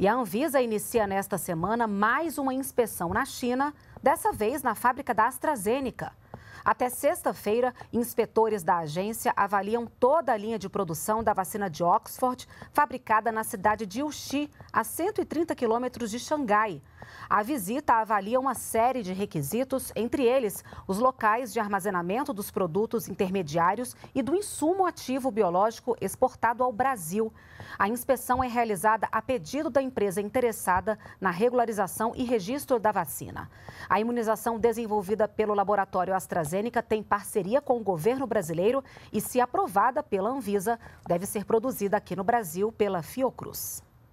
E a Anvisa inicia nesta semana mais uma inspeção na China, dessa vez na fábrica da AstraZeneca. Até sexta-feira, inspetores da agência avaliam toda a linha de produção da vacina de Oxford, fabricada na cidade de Wuxi, a 130 quilômetros de Xangai. A visita avalia uma série de requisitos, entre eles os locais de armazenamento dos produtos intermediários e do insumo ativo biológico exportado ao Brasil. A inspeção é realizada a pedido da empresa interessada na regularização e registro da vacina. A imunização desenvolvida pelo laboratório AstraZeneca tem parceria com o governo brasileiro e, se aprovada pela Anvisa, deve ser produzida aqui no Brasil pela Fiocruz.